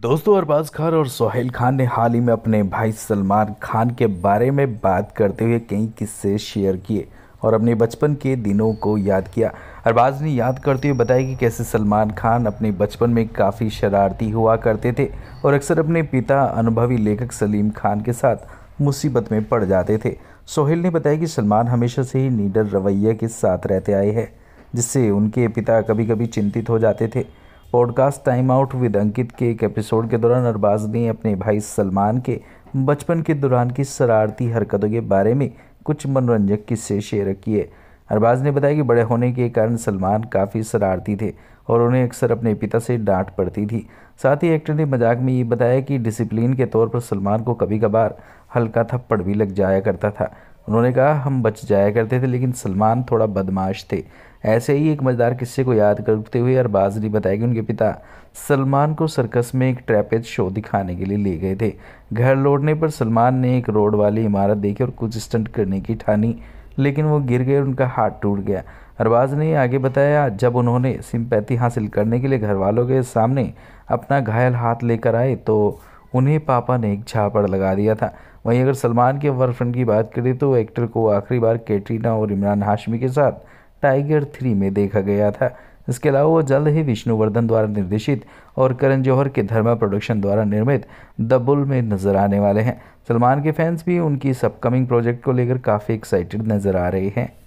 दोस्तों अरबाज खान और सोहेल खान ने हाल ही में अपने भाई सलमान खान के बारे में बात करते हुए कई किस्से शेयर किए और अपने बचपन के दिनों को याद किया अरबाज ने याद करते हुए बताया कि कैसे सलमान खान अपने बचपन में काफ़ी शरारती हुआ करते थे और अक्सर अपने पिता अनुभवी लेखक सलीम खान के साथ मुसीबत में पड़ जाते थे सोहेल ने बताया कि सलमान हमेशा से ही नीडर रवैया के साथ रहते आए हैं जिससे उनके पिता कभी कभी चिंतित हो जाते थे podcast time out with Ankit के एक एपिसोड के दौरान अरबाज ने अपने भाई सलमान के बचपन के दौरान की शरारती हरकतों के बारे में कुछ मनोरंजक किस्से शेयर किए अरबाज ने बताया कि बड़े होने के कारण सलमान काफ़ी शरारती थे और उन्हें अक्सर अपने पिता से डांट पड़ती थी साथ ही एक्टर ने मजाक में ये बताया कि डिसिप्लिन के तौर पर सलमान को कभी कभार हल्का थप्पड़ भी लग जाया करता था उन्होंने कहा हम बच जाया करते थे लेकिन सलमान थोड़ा बदमाश थे ऐसे ही एक मज़ेदार किस्से को याद करते हुए अरबाज ने बताया कि उनके पिता सलमान को सर्कस में एक ट्रैपेज शो दिखाने के लिए ले गए थे घर लौटने पर सलमान ने एक रोड वाली इमारत देखी और कुछ स्टंट करने की ठानी लेकिन वो गिर गए और उनका हाथ टूट गया अरबाज ने आगे बताया जब उन्होंने सिंपैथी हासिल करने के लिए घर वालों के सामने अपना घायल हाथ लेकर आए तो उन्हें पापा ने एक झापड़ लगा दिया था वहीं अगर सलमान के वर्कफ्रेंड की बात करें तो एक्टर को आखिरी बार कैटरीना और इमरान हाशमी के साथ टाइगर थ्री में देखा गया था इसके अलावा वो जल्द ही विष्णुवर्धन द्वारा निर्देशित और करण जौहर के धर्मा प्रोडक्शन द्वारा निर्मित द बुल में नजर आने वाले हैं सलमान के फैंस भी उनकी इस अपकमिंग प्रोजेक्ट को लेकर काफ़ी एक्साइटेड नज़र आ रहे हैं